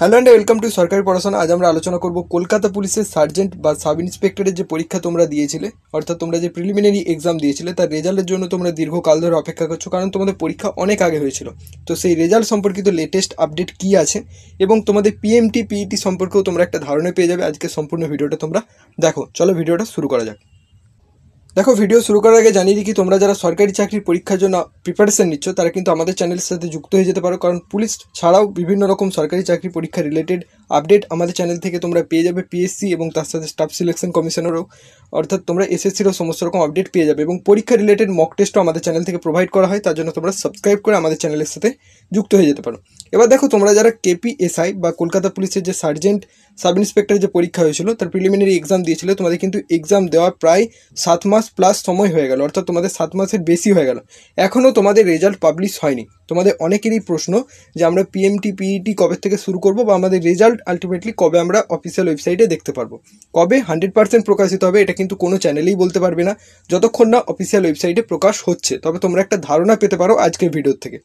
hello and welcome to সরকারি পড়াশোনা আজ আমরা আলোচনা করব কলকাতা পুলিশের সার্জেন্ট বা সাব ইন্সপেক্টরের যে পরীক্ষা তোমরা দিয়েছিলে অর্থাৎ তোমরা যে প্রিলিমিনারি এক্সাম দিয়েছিলে তার রেজাল্টের জন্য তোমরা দীর্ঘকাল ধরে অপেক্ষা করছো কারণ তোমাদের পরীক্ষা অনেক আগে হয়েছিল তো সেই রেজাল্ট সম্পর্কিত লেটেস্ট আপডেট কি আছে এবং তোমাদের পিএমটি পিইটি e সম্পর্কেও তোমরা একটা ধারণা পেয়ে যাবে আজকে সম্পূর্ণ ভিডিওটা তোমরা দেখো চলো ভিডিওটা শুরু করা যাক দেখো ভিডিও শুরু করার আগে জানিয়ে দিই কি তোমরা যারা সরকারি চাকরির পরীক্ষার জন্য প্রিপারেশন নিচ্ছ তারা কিন্তু আমাদের চ্যানেলের সাথে যুক্ত হয়ে যেতে পারো কারণ পুলিশ ছাড়াও বিভিন্ন রকম সরকারি চাকরি পরীক্ষা রিলেটেড আপডেট আমাদের চ্যানেল থেকে তোমরা পেয়ে যাবে পিএসসি এবং তার সাথে স্টাফ সিলেকশন কমিশনেরও অর্থাৎ তোমরা এসএসসিরও সমস্ত রকম আপডেট পেয়ে যাবে এবং পরীক্ষা রিলেটেড মক টেস্টও আমাদের চ্যানেল থেকে প্রোভাইড করা হয় তার জন্য তোমরা সাবস্ক্রাইব করে আমাদের চ্যানেলের সাথে যুক্ত হয়ে যেতে পারো এবার দেখো তোমরা যারা কেপিএসআই বা কলকাতা পুলিশের যে সার্জেন্ট সাব ইন্সপেক্টরের যে পরীক্ষা হয়েছিল তার প্রিলিমিনারি এক্সাম দিয়েছিল তোমাদের কিন্তু এক্সাম দেওয়া প্রায় সাত মাস প্লাস সময় হয়ে গেল অর্থাৎ তোমাদের সাত মাসের বেশি হয়ে গেল এখনও তোমাদের রেজাল্ট পাবলিশ হয়নি তোমাদের অনেকেরই প্রশ্ন যে আমরা পিএমটি পিইটি e কবে থেকে শুরু করব বা আমাদের রেজাল্ট আলটিমেটলি কবে আমরা অফিসিয়াল ওয়েবসাইটে দেখতে পারবো কবে হান্ড্রেড পার্সেন্ট প্রকাশিত হবে এটা কিন্তু কোনো চ্যানেলেই বলতে পারবে না যতক্ষণ না অফিসিয়াল ওয়েবসাইটে প্রকাশ হচ্ছে তবে তোমরা একটা ধারণা পেতে পারো আজকের ভিডিওর থেকে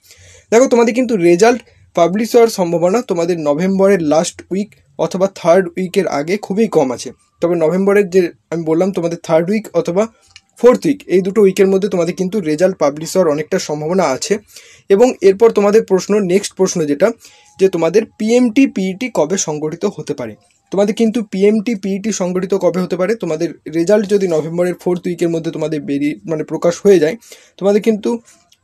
দেখো তোমাদের কিন্তু রেজাল্ট পাবলিশ হওয়ার সম্ভাবনা তোমাদের নভেম্বরের লাস্ট উইক অথবা থার্ড উইকের আগে খুবই কম আছে তবে নভেম্বরের যে আমি বললাম তোমাদের থার্ড উইক অথবা ফোর্থ উইক এই দুটো উইকের মধ্যে তোমাদের কিন্তু রেজাল্ট পাবলিশ হওয়ার অনেকটা সম্ভাবনা আছে এবং এরপর তোমাদের প্রশ্ন নেক্সট প্রশ্ন যেটা যে তোমাদের পিএমটি পিইটি e কবে সংগঠিত হতে পারে তোমাদের কিন্তু পিএমটি পিইটি e সংগঠিত কবে হতে পারে তোমাদের রেজাল্ট যদি নভেম্বরের ফোর্থ উইকের মধ্যে তোমাদের বেরিয়ে মানে প্রকাশ হয়ে যায় তোমাদের কিন্তু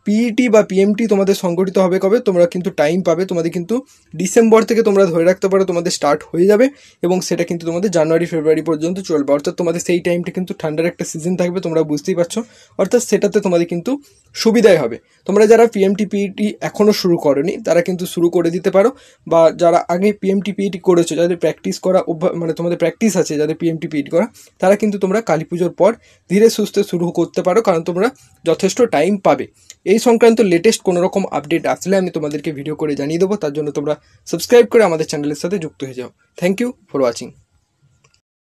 পিইটি e বা পিএমটি তোমাদের সংগঠিত হবে কবে তোমরা কিন্তু টাইম পাবে তোমাদের কিন্তু ডিসেম্বর থেকে তোমরা ধরে রাখতে পারো তোমাদের স্টার্ট হয়ে যাবে এবং সেটা কিন্তু তোমাদের জানুয়ারি ফেব্রুয়ারি পর্যন্ত চলবে অর্থাৎ তোমাদের সেই টাইমটা কিন্তু ঠান্ডার একটা সিজন থাকবে তোমরা বুঝতেই পারছো অর্থাৎ সেটাতে তোমাদের কিন্তু সুবিধাই হবে তোমরা যারা পিএমটি পিইটি এখনও শুরু করনি তারা কিন্তু শুরু করে দিতে পারো বা যারা আগে পিএমটি পিইটি e করেছো যাদের প্র্যাকটিস করা মানে তোমাদের প্র্যাকটিস আছে যাদের পিএমটি পিইটি e করা তারা কিন্তু তোমরা কালী পুজোর পর ধীরে সুস্থে শুরু করতে পারো কারণ তোমরা যথেষ্ট টাইম পাবে এই এই সংক্রান্ত লেটেস্ট কোনো রকম আপডেট আসলে আমি তোমাদেরকে ভিডিও করে জানিয়ে দেবো তার জন্য তোমরা সাবস্ক্রাইব করে আমাদের চ্যানেলের সাথে যুক্ত হয়ে যাও থ্যাংক ইউ ফর ওয়াচিং